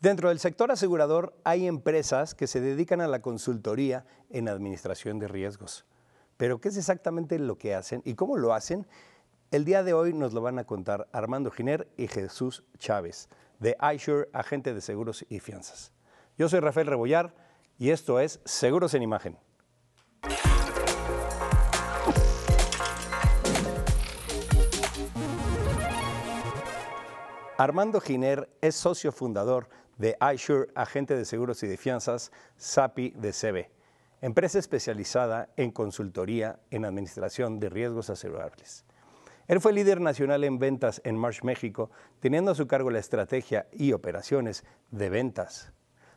Dentro del sector asegurador hay empresas que se dedican a la consultoría en administración de riesgos. Pero ¿qué es exactamente lo que hacen y cómo lo hacen? El día de hoy nos lo van a contar Armando Giner y Jesús Chávez, de iSure, agente de seguros y fianzas. Yo soy Rafael Rebollar y esto es Seguros en Imagen. Armando Giner es socio fundador de iSure, agente de seguros y de fianzas, SAPI de CB, empresa especializada en consultoría en administración de riesgos asegurables. Él fue líder nacional en ventas en Marsh, México, teniendo a su cargo la estrategia y operaciones de ventas.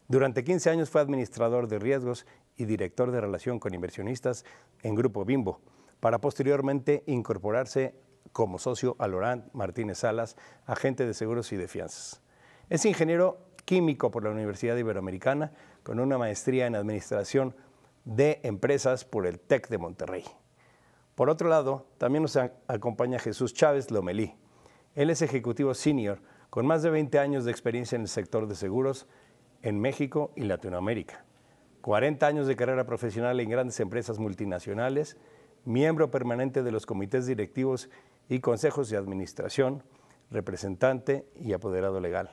Durante 15 años fue administrador de riesgos y director de relación con inversionistas en Grupo Bimbo, para posteriormente incorporarse como socio a Laurent Martínez Salas, agente de seguros y de fianzas. Es ingeniero químico por la Universidad Iberoamericana, con una maestría en administración de empresas por el TEC de Monterrey. Por otro lado, también nos acompaña Jesús Chávez Lomelí. Él es ejecutivo senior con más de 20 años de experiencia en el sector de seguros en México y Latinoamérica. 40 años de carrera profesional en grandes empresas multinacionales, miembro permanente de los comités directivos y consejos de administración, representante y apoderado legal.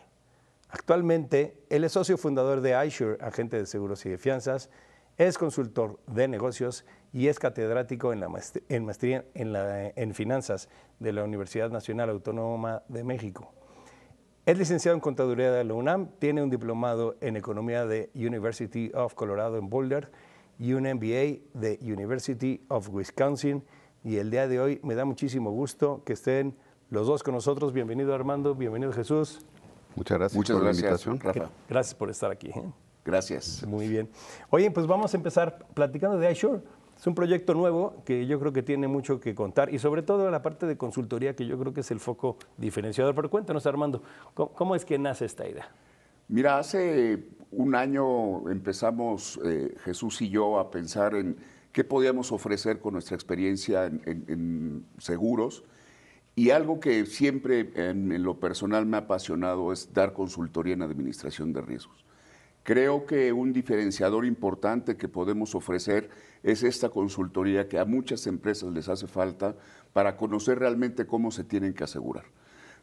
Actualmente, él es socio fundador de iSure, agente de seguros y de fianzas, es consultor de negocios y es catedrático en, maestría, en, en, finanzas de la Universidad Nacional Autónoma de México. Es licenciado en contaduría de la UNAM, tiene un diplomado en economía de University of Colorado en Boulder y un MBA de University of Wisconsin. Y el día de hoy me da muchísimo gusto que estén los dos con nosotros. Bienvenido Armando, bienvenido Jesús. Muchas gracias Muchas por gracias, la invitación. Rafa. Gracias por estar aquí. ¿eh? Gracias. Muy bien. Oye, pues vamos a empezar platicando de iShore. Es un proyecto nuevo que yo creo que tiene mucho que contar y sobre todo la parte de consultoría que yo creo que es el foco diferenciador. Pero cuéntanos, Armando, ¿cómo, es que nace esta idea? Mira, hace un año empezamos eh, Jesús y yo a pensar en qué podíamos ofrecer con nuestra experiencia en seguros y algo que siempre en, lo personal me ha apasionado es dar consultoría en administración de riesgos. Creo que un diferenciador importante que podemos ofrecer es esta consultoría que a muchas empresas les hace falta para conocer realmente cómo se tienen que asegurar.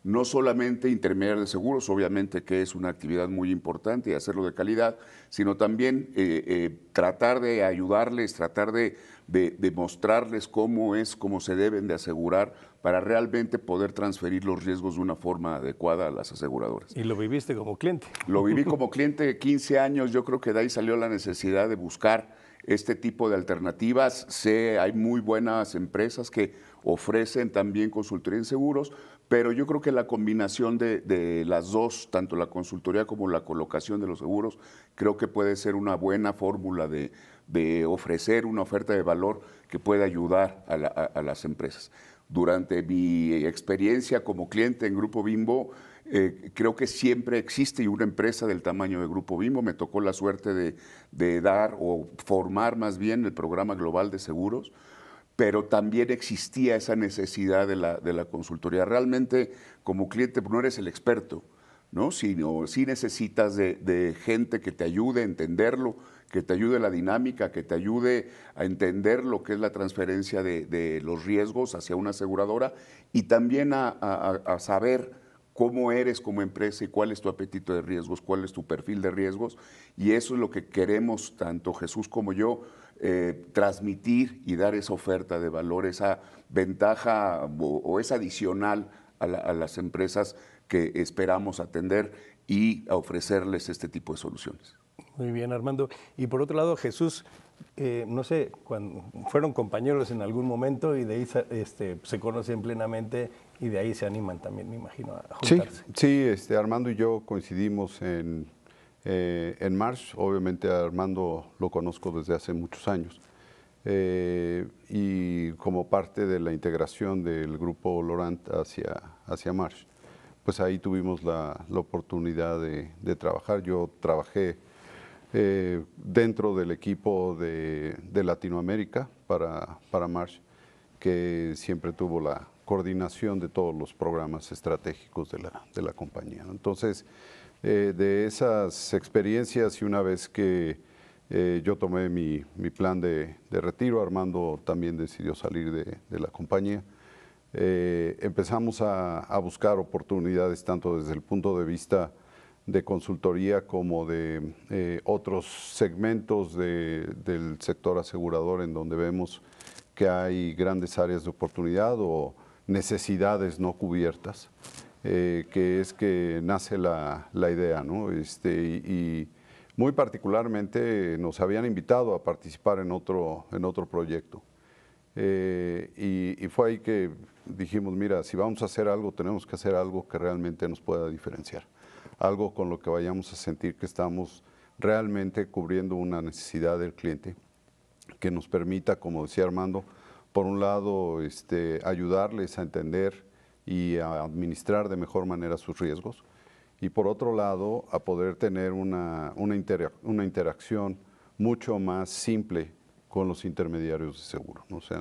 No solamente intermediar de seguros, obviamente que es una actividad muy importante y hacerlo de calidad, sino también eh, eh, tratar de ayudarles, tratar de, de, de mostrarles cómo es, cómo se deben de asegurar para realmente poder transferir los riesgos de una forma adecuada a las aseguradoras. Y lo viviste como cliente. Lo viví como cliente 15 años, yo creo que de ahí salió la necesidad de buscar este tipo de alternativas. Sé, hay muy buenas empresas que ofrecen también consultoría en seguros, pero yo creo que la combinación de, las dos, tanto la consultoría como la colocación de los seguros, creo que puede ser una buena fórmula de, ofrecer una oferta de valor que pueda ayudar a las empresas durante mi experiencia como cliente en Grupo Bimbo, eh, creo que siempre existe una empresa del tamaño de Grupo Bimbo. Me tocó la suerte de, dar o formar más bien el programa global de seguros, pero también existía esa necesidad de la, de la consultoría. Realmente, como cliente, no eres el experto, ¿no? Sino si necesitas de, gente que te ayude a entenderlo, que te ayude la dinámica, que te ayude a entender lo que es la transferencia de, los riesgos hacia una aseguradora y también a, saber cómo eres como empresa y cuál es tu apetito de riesgos, cuál es tu perfil de riesgos. Y eso es lo que queremos, tanto Jesús como yo, eh, transmitir y dar esa oferta de valor, esa ventaja o, esa adicional a, a las empresas que esperamos atender y ofrecerles este tipo de soluciones. Muy bien, Armando. Y por otro lado, Jesús, eh, no sé, fueron compañeros en algún momento y de ahí este, se conocen plenamente y de ahí se animan también, me imagino, a juntarse. Sí, este, Armando y yo coincidimos en, Marsh, eh, en Obviamente Armando lo conozco desde hace muchos años. Eh, y como parte de la integración del grupo Lorant hacia, hacia pues ahí tuvimos la, oportunidad de, trabajar. Yo trabajé eh, dentro del equipo de, Latinoamérica para, para que siempre tuvo la coordinación de todos los programas estratégicos de la, compañía. Entonces, eh, de esas experiencias y una vez que eh, yo tomé mi plan de, retiro, Armando también decidió salir de la compañía eh, empezamos a, buscar oportunidades tanto desde el punto de vista de consultoría como de eh, otros segmentos del sector asegurador en donde vemos que hay grandes áreas de oportunidad o necesidades no cubiertas, eh, que es que nace la, idea, ¿no? Este, y, muy particularmente nos habían invitado a participar en otro, en otro proyecto. y, fue ahí que dijimos, mira, si vamos a hacer algo, tenemos que hacer algo que realmente nos pueda diferenciar, algo con lo que vayamos a sentir que estamos realmente cubriendo una necesidad del cliente, que nos permita, como decía Armando, por un lado, este, ayudarles a entender y a administrar de mejor manera sus riesgos, y por otro lado, a poder tener una, interacción mucho más simple con los intermediarios de seguro, ¿no? sea,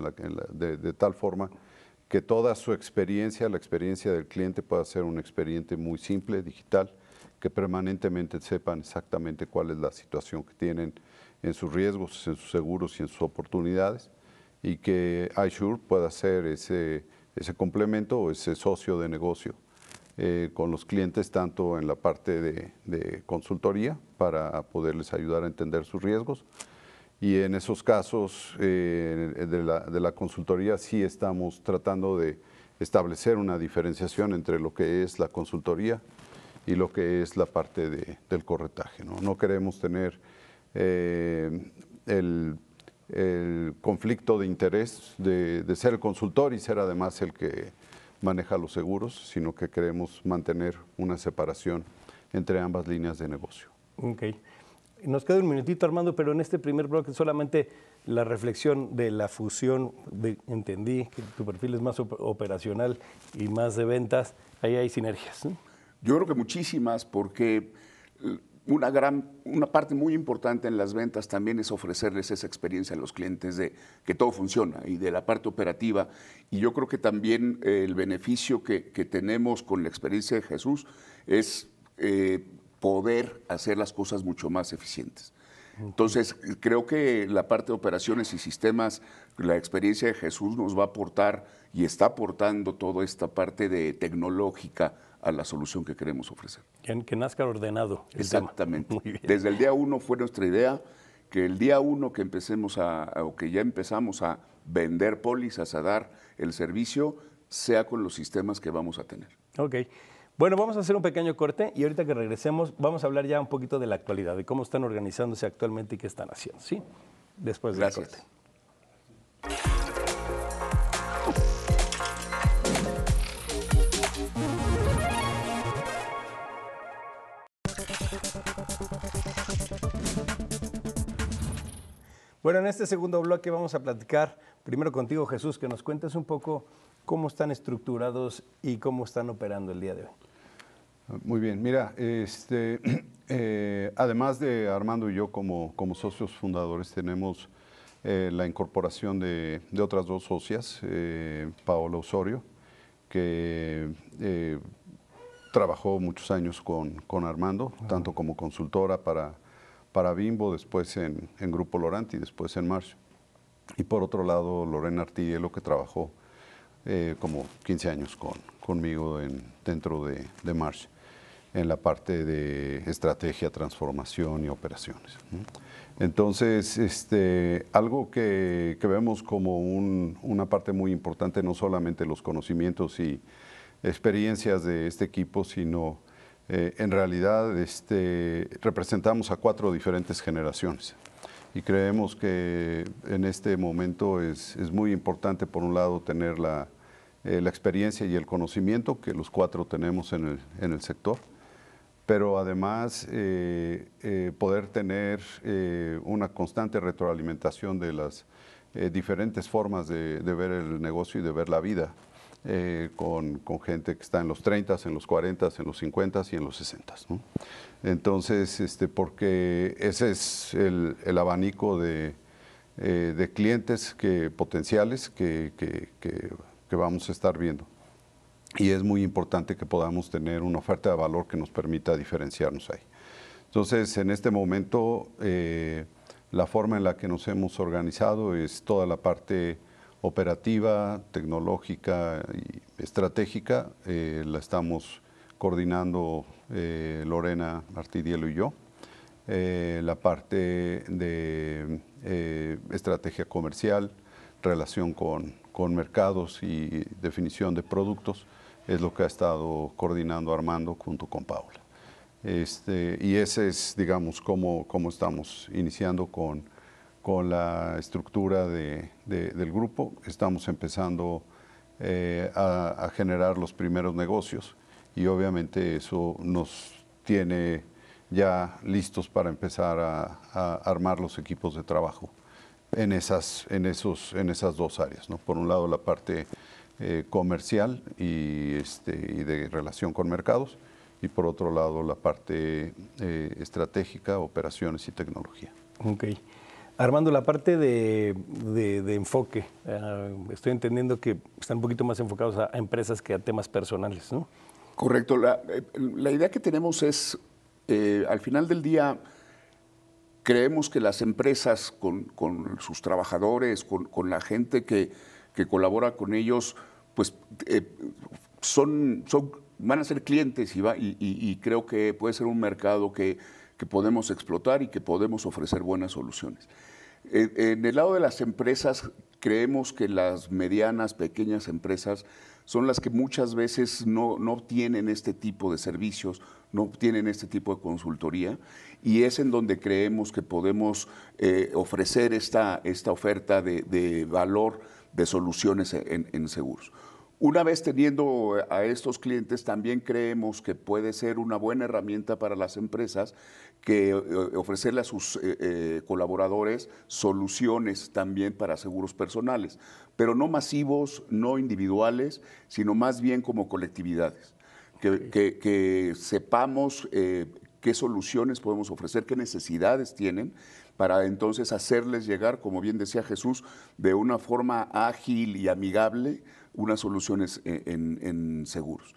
de, de tal forma que toda su experiencia, la experiencia del cliente pueda ser un experiencia muy simple, digital, que permanentemente sepan exactamente cuál es la situación que tienen en sus riesgos, en sus seguros y en sus oportunidades, y que iSure pueda ser ese, complemento o ese socio de negocio eh, con los clientes, tanto en la parte de consultoría, para poderles ayudar a entender sus riesgos, y en esos casos eh, de, la, de, la, consultoría sí estamos tratando de establecer una diferenciación entre lo que es la consultoría y lo que es la parte de, del corretaje. ¿no? no queremos tener eh, el, el, conflicto de interés de, de ser el consultor y ser además el que maneja los seguros, sino que queremos mantener una separación entre ambas líneas de negocio. Okay. Nos queda un minutito, Armando, pero en este primer bloque solamente la reflexión de la fusión. entendí que tu perfil es más operacional y más de ventas. Ahí hay sinergias. Yo creo que muchísimas, porque eh, una, gran, una parte muy importante en las ventas también es ofrecerles esa experiencia a los clientes de que todo funciona y de la parte operativa. Y yo creo que también eh, el beneficio que, tenemos con la experiencia de Jesús es... Eh, poder hacer las cosas mucho más eficientes. Entonces, creo que la parte de operaciones y sistemas, la experiencia de Jesús nos va a aportar y está aportando toda esta parte de tecnológica a la solución que queremos ofrecer. Que, nazca ordenado. Exactamente. Desde el día uno fue nuestra idea que el día uno que empecemos a, o que ya empezamos a vender pólizas, a dar el servicio, sea con los sistemas que vamos a tener. Ok. Bueno, vamos a hacer un pequeño corte y ahorita que regresemos vamos a hablar ya un poquito de la actualidad, de cómo están organizándose actualmente y qué están haciendo, ¿sí? Después del corte. Bueno, en este segundo bloque vamos a platicar primero contigo, Jesús, que nos cuentes un poco cómo están estructurados y cómo están operando el día de hoy. Muy bien, mira, este, eh, además de Armando y yo como, como socios fundadores tenemos eh, la incorporación de, otras dos socias, Paolo eh, Paola Osorio, que trabajó muchos años con, Armando, tanto como consultora para, para Bimbo, después en, Grupo Loranti, después en Marcio. Y por otro lado, Lorena Artillelo, que trabajó eh, como 15 años conmigo dentro de, de Marsh en la parte de estrategia, transformación y operaciones. Entonces, este, algo que, vemos como un, una parte muy importante, no solamente los conocimientos y experiencias de este equipo, sino eh, en realidad este, representamos a cuatro diferentes generaciones y creemos que en este momento es, muy importante, por un lado, tener eh, la, experiencia y el conocimiento que los cuatro tenemos en el, sector, pero además eh, eh, poder tener una constante retroalimentación de las diferentes formas de ver el negocio y de ver la vida. Eh, con, gente que está en los 30, en los 40, en los 50 y en los 60. Entonces, este, porque ese es el, abanico de, eh, de, clientes que, potenciales que, que, vamos a estar viendo. Y es muy importante que podamos tener una oferta de valor que nos permita diferenciarnos ahí. Entonces, en este momento, eh, la forma en la que nos hemos organizado es toda la parte operativa, tecnológica y estratégica eh, la estamos coordinando eh, Lorena Artidielo y yo. Eh, la parte de estrategia comercial, relación con, mercados y definición de productos es lo que ha estado coordinando Armando junto con Paula. Este, y ese es, digamos, cómo estamos iniciando con con la estructura de, del grupo. Estamos empezando eh, a, generar los primeros negocios y obviamente eso nos tiene ya listos para empezar a, armar los equipos de trabajo en esas, en esos, en esas dos áreas. Por un lado la parte eh, comercial este, y, de relación con mercados y por otro lado la parte eh, estratégica, operaciones y tecnología. Okay. Armando, la parte de, enfoque, ah, estoy entendiendo que están un poquito más enfocados a, empresas que a temas personales, ¿no? Correcto. La, eh, idea que tenemos es, eh, al final del día, creemos que las empresas con, sus trabajadores, con, la gente que, colabora con ellos, pues eh, son, son, van a ser clientes y, va, y creo que puede ser un mercado que que podemos explotar y que podemos ofrecer buenas soluciones. En el lado de las empresas, creemos que las medianas, pequeñas empresas son las que muchas veces no, no, obtienen este tipo de servicios, no obtienen este tipo de consultoría, y es en donde creemos que podemos eh, ofrecer esta, esta oferta de, valor de soluciones en seguros. Una vez teniendo a estos clientes, también creemos que puede ser una buena herramienta para las empresas que eh, ofrecerle a sus eh, eh, colaboradores soluciones también para seguros personales, pero no masivos, no individuales, sino más bien como colectividades. Que, sepamos qué soluciones podemos ofrecer, qué necesidades tienen para entonces hacerles llegar, como bien decía Jesús, de una forma ágil y amigable unas soluciones e, en, seguros.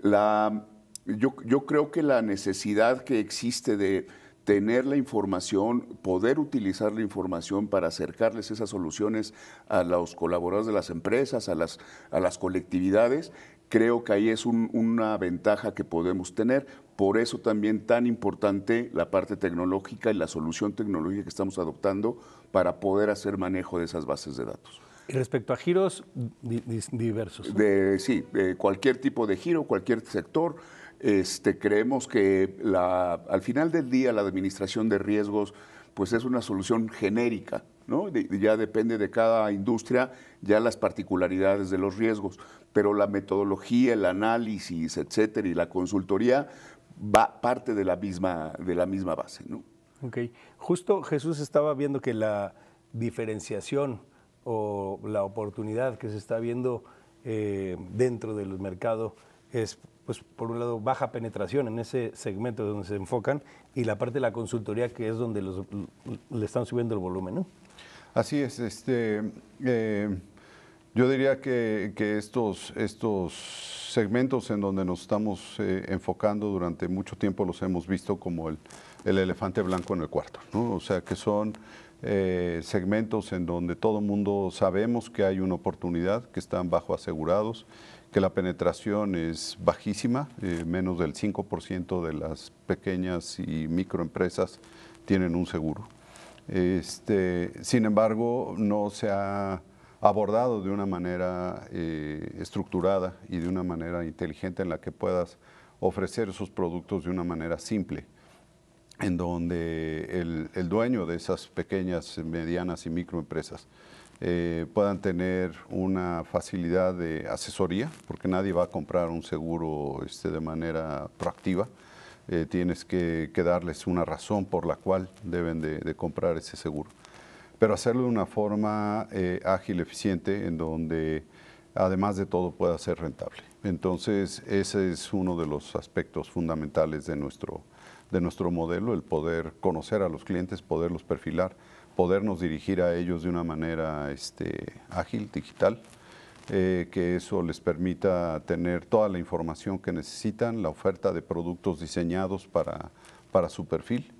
La, yo, creo que la necesidad que existe de tener la información, poder utilizar la información para acercarles esas soluciones a los colaboradores de las empresas, a las, a las colectividades, creo que ahí es una ventaja que podemos tener. Por eso también tan importante la parte tecnológica y la solución tecnológica que estamos adoptando para poder hacer manejo de esas bases de datos. Y respecto a giros diversos. sí, cualquier tipo de giro, cualquier sector. Este, creemos que la, al final del día la administración de riesgos pues es una solución genérica, ¿no? ya depende de cada industria, ya las particularidades de los riesgos, pero la metodología, el análisis, etcétera, y la consultoría va parte de la misma, de la misma base, ¿no? Justo Jesús estaba viendo que la diferenciación o la oportunidad que se está viendo eh, dentro del mercado es, pues, por un lado, baja penetración en ese segmento donde se enfocan y la parte de la consultoría que es donde le están subiendo el volumen. Así es, este, eh, yo diría que, estos, estos segmentos en donde nos estamos eh, enfocando durante mucho tiempo los hemos visto como el, el elefante blanco en el cuarto, ¿no? o sea que son eh, segmentos en donde todo el mundo sabemos que hay una oportunidad, que están bajo asegurados, que la penetración es bajísima, eh, menos del 5% de las pequeñas y microempresas tienen un seguro. Este, sin embargo, no se ha abordado de una manera eh, estructurada y de una manera inteligente en la que puedas ofrecer esos productos de una manera simple en donde el, dueño de esas pequeñas, medianas y microempresas eh, puedan tener una facilidad de asesoría, porque nadie va a comprar un seguro este, de manera proactiva. Eh, tienes que, darles una razón por la cual deben de, comprar ese seguro. Pero hacerlo de una forma eh, ágil, eficiente, en donde además de todo pueda ser rentable. Entonces, ese es uno de los aspectos fundamentales de nuestro de nuestro modelo, el poder conocer a los clientes, poderlos perfilar, podernos dirigir a ellos de una manera este, ágil, digital, eh, que eso les permita tener toda la información que necesitan, la oferta de productos diseñados para, para su perfil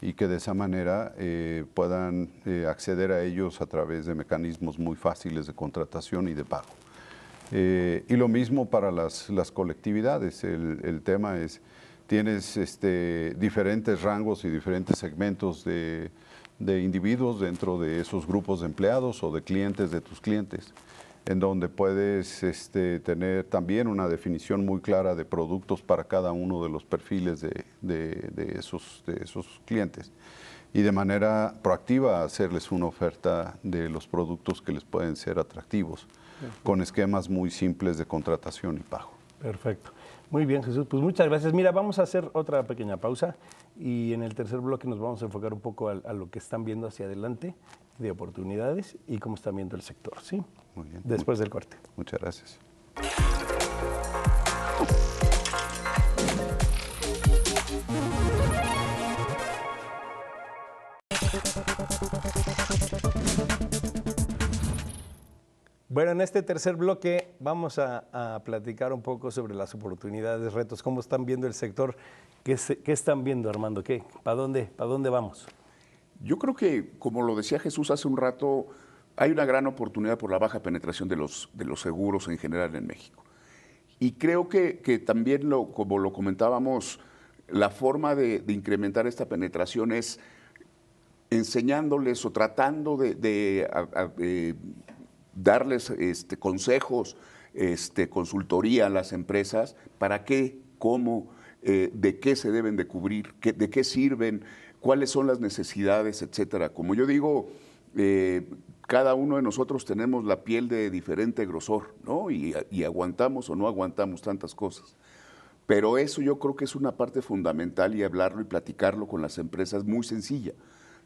y que de esa manera eh, puedan eh, acceder a ellos a través de mecanismos muy fáciles de contratación y de pago. y lo mismo para las, colectividades. El, el, tema es tienes este, diferentes rangos y diferentes segmentos de, individuos dentro de esos grupos de empleados o de clientes de tus clientes, en donde puedes este, tener también una definición muy clara de productos para cada uno de los perfiles de, esos, clientes y de manera proactiva hacerles una oferta de los productos que les pueden ser atractivos, con esquemas muy simples de contratación y pago. Perfecto. Muy bien, Jesús. Pues muchas gracias. Mira, vamos a hacer otra pequeña pausa y en el tercer bloque nos vamos a enfocar un poco a, lo que están viendo hacia adelante de oportunidades y cómo están viendo el sector, ¿sí? Muy bien. Después del corte. Muchas gracias. Bueno, en este tercer bloque vamos a, platicar un poco sobre las oportunidades, retos, cómo están viendo el sector, qué, están viendo, Armando, ¿Qué, ¿Para dónde, para dónde vamos? Yo creo que, como lo decía Jesús hace un rato, hay una gran oportunidad por la baja penetración de los, seguros en general en México. Y creo que, también, como lo comentábamos, la forma de, incrementar esta penetración es enseñándoles o tratando de, eh, darles este, consejos, este, consultoría a las empresas, para qué, cómo, eh, de qué se deben de cubrir, de qué sirven, cuáles son las necesidades, etcétera. Como yo digo, eh, cada uno de nosotros tenemos la piel de diferente grosor, ¿no? Y, y, aguantamos o no aguantamos tantas cosas. Pero eso yo creo que es una parte fundamental y hablarlo y platicarlo con las empresas muy sencilla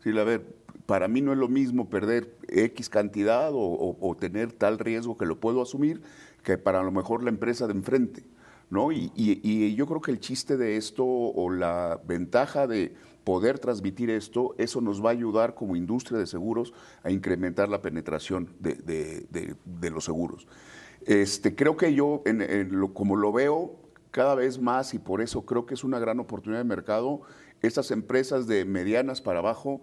a ver, para mí no es lo mismo perder X cantidad o, tener tal riesgo que lo puedo asumir que para lo mejor la empresa de enfrente. ¿no? Y, yo creo que el chiste de esto o la ventaja de poder transmitir esto, eso nos va a ayudar como industria de seguros a incrementar la penetración de, los seguros. Este, creo que yo, en, como lo veo cada vez más, y por eso creo que es una gran oportunidad de mercado, estas empresas de medianas para abajo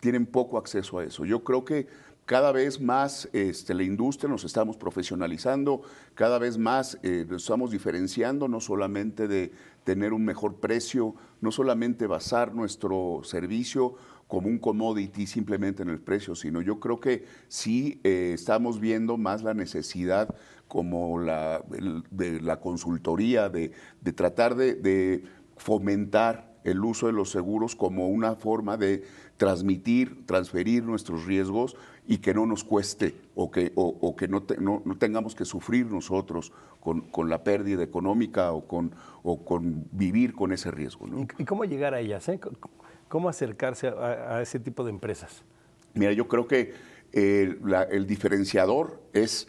tienen poco acceso a eso. Yo creo que cada vez más este, la industria nos estamos profesionalizando, cada vez más eh, nos estamos diferenciando, no solamente de tener un mejor precio, no solamente basar nuestro servicio como un commodity simplemente en el precio, sino yo creo que sí eh, estamos viendo más la necesidad como la, de la consultoría, de, tratar de fomentar el uso de los seguros como una forma de transmitir, transferir nuestros riesgos y que no nos cueste o que, o, que no, tengamos que sufrir nosotros con, la pérdida económica o con, con vivir con ese riesgo. ¿Y cómo llegar a ellas? Eh? ¿Cómo acercarse a, ese tipo de empresas? Mira, yo creo que eh, el diferenciador es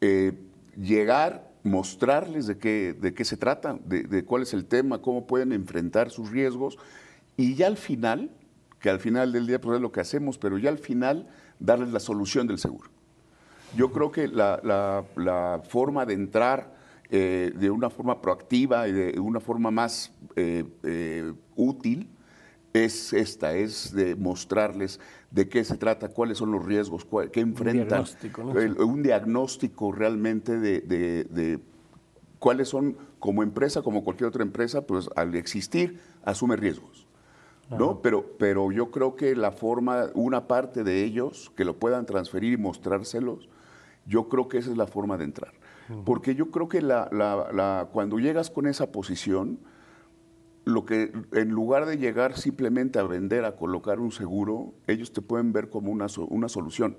eh, llegar mostrarles de qué, de qué se trata, de, cuál es el tema, cómo pueden enfrentar sus riesgos y ya al final, que al final del día pues es lo que hacemos, pero ya al final darles la solución del seguro. Yo creo que la, forma de entrar eh, de una forma proactiva y de una forma más eh, eh, útil es esta, es de mostrarles de qué se trata, cuáles son los riesgos, qué enfrenta, Un diagnóstico, un diagnóstico realmente de, cuáles son, como empresa, como cualquier otra empresa, pues al existir asume riesgos. ¿no? Pero, pero yo creo que la forma, una parte de ellos, que lo puedan transferir y mostrárselos, yo creo que esa es la forma de entrar. Porque yo creo que cuando llegas con esa posición, lo que en lugar de llegar simplemente a vender, a colocar un seguro, ellos te pueden ver como una, una solución,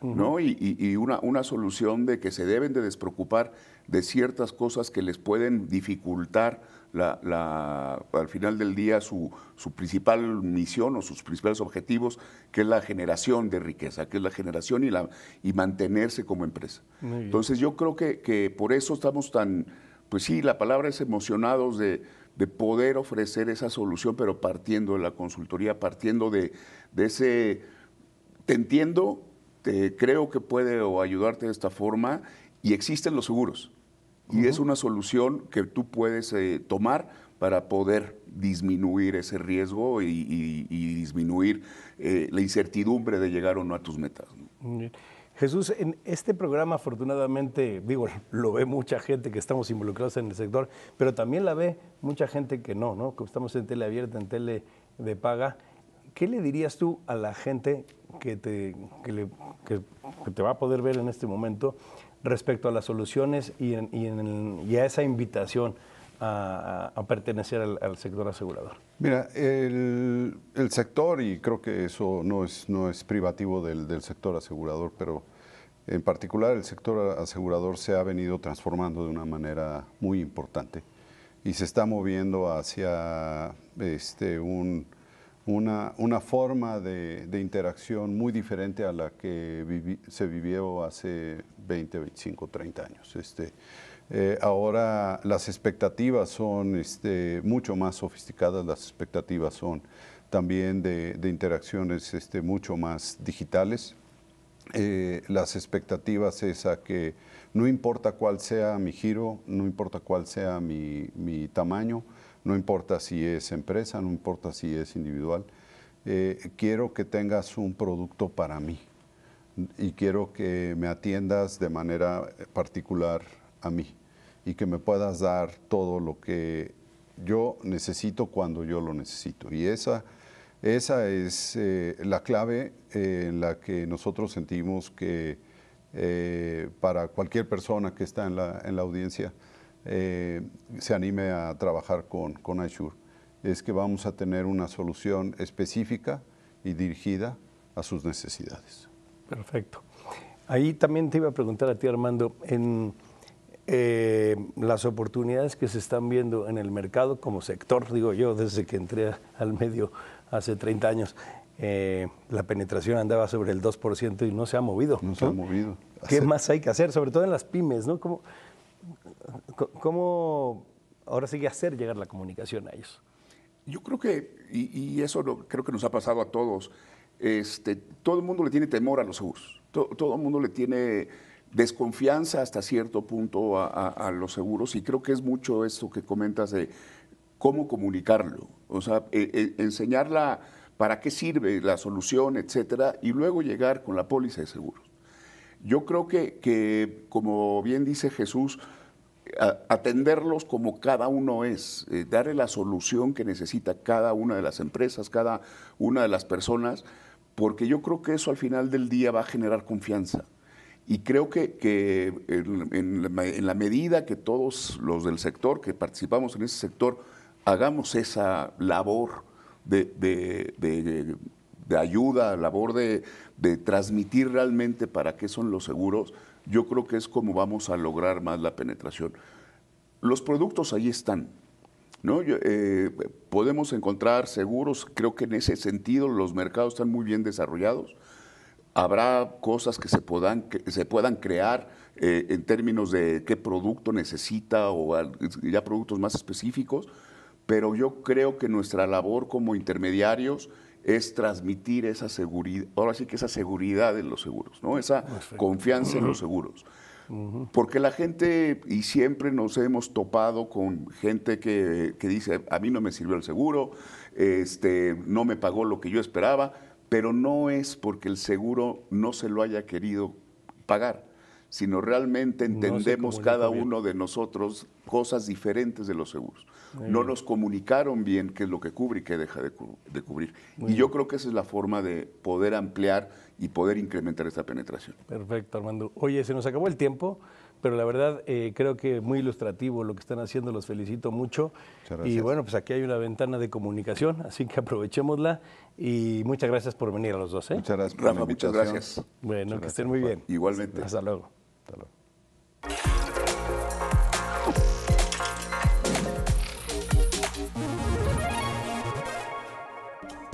¿no? Y, una, una, solución de que se deben de despreocupar de ciertas cosas que les pueden dificultar la, al final del día su, principal misión o sus principales objetivos, que es la generación de riqueza, que es la generación y, la, y mantenerse como empresa. Entonces yo creo que, que por eso estamos tan, pues sí, la palabra es emocionados de de poder ofrecer esa solución, pero partiendo de la consultoría, partiendo de, ese, te entiendo, te creo que puede o ayudarte de esta forma, y existen los seguros. Y es una solución que tú puedes eh, tomar para poder disminuir ese riesgo y, disminuir eh, la incertidumbre de llegar o no a tus metas. Jesús, en este programa afortunadamente, digo, lo ve mucha gente que estamos involucrados en el sector, pero también la ve mucha gente que no, ¿no? Que estamos en tele abierta, en tele de paga. ¿Qué le dirías tú a la gente que te, va a poder ver en este momento respecto a las soluciones y, y a esa invitación? a, pertenecer al, sector asegurador? Mira, el, sector, y creo que eso no es, no es privativo del, sector asegurador, pero en particular el sector asegurador se ha venido transformando de una manera muy importante y se está moviendo hacia este, una, una, forma de, interacción muy diferente a la que se vivió hace 20, 25, 30 años. Este, eh, ahora las expectativas son este, mucho más sofisticadas, las expectativas son también de, interacciones este, mucho más digitales. Eh, las expectativas es a que no importa cuál sea mi giro, no importa cuál sea mi, tamaño, no importa si es empresa, no importa si es individual, eh, quiero que tengas un producto para mí y quiero que me atiendas de manera particular a mí y que me puedas dar todo lo que yo necesito cuando yo lo necesito. Y esa, esa es eh, la clave eh, en la que nosotros sentimos que eh, para cualquier persona que está en la, audiencia se anime a trabajar con, con Ashur, es que vamos a tener una solución específica y dirigida a sus necesidades. Perfecto. Ahí también te iba a preguntar a ti, Armando, en eh, las oportunidades que se están viendo en el mercado como sector, digo yo, desde que entré al medio hace 30 años, eh, la penetración andaba sobre el 2% y no se ha movido. ha movido. ¿Qué más hay que hacer? Sobre todo en las pymes, ¿no? ¿Cómo, cómo ahora sigue que hacer llegar la comunicación a ellos? Yo creo que, y, eso creo que nos ha pasado a todos, este, todo el mundo le tiene temor a los seguros. todo el mundo le tiene desconfianza hasta cierto punto a, los seguros y creo que es mucho esto que comentas de cómo comunicarlo, o sea, e, e, enseñarla para qué sirve la solución, etcétera, y luego llegar con la póliza de seguros. Yo creo que, que como bien dice Jesús, atenderlos como cada uno es, eh, darle la solución que necesita cada una de las empresas, cada una de las personas, porque yo creo que eso al final del día va a generar confianza. Y creo que, en, la, medida que todos los del sector, que participamos en ese sector, hagamos esa labor de, ayuda, labor de, transmitir realmente para qué son los seguros, yo creo que es como vamos a lograr más la penetración. Los productos ahí están. Eh, podemos encontrar seguros, creo que en ese sentido los mercados están muy bien desarrollados habrá cosas que se puedan, que se puedan crear eh, en términos de qué producto necesita o ya productos más específicos, pero yo creo que nuestra labor como intermediarios es transmitir esa seguridad, ahora sí que esa seguridad en los seguros, ¿no? esa confianza en los seguros. Porque la gente, y siempre nos hemos topado con gente que, dice, a mí no me sirvió el seguro, este, no me pagó lo que yo esperaba, pero no es porque el seguro no se lo haya querido pagar, sino realmente entendemos cada uno de nosotros cosas diferentes de los seguros. no nos comunicaron bien qué es lo que cubre y qué deja de, cubrir. y yo creo que esa es la forma de poder ampliar y poder incrementar esta penetración. Perfecto, Armando. Oye, se nos acabó el tiempo pero la verdad eh, creo que muy ilustrativo lo que están haciendo, los felicito mucho. Y bueno, pues aquí hay una ventana de comunicación, así que aprovechémosla y muchas gracias por venir a los dos. ¿eh? Muchas gracias. muchas gracias. Bueno, que estén muy bien. Igualmente. Hasta luego. Hasta luego.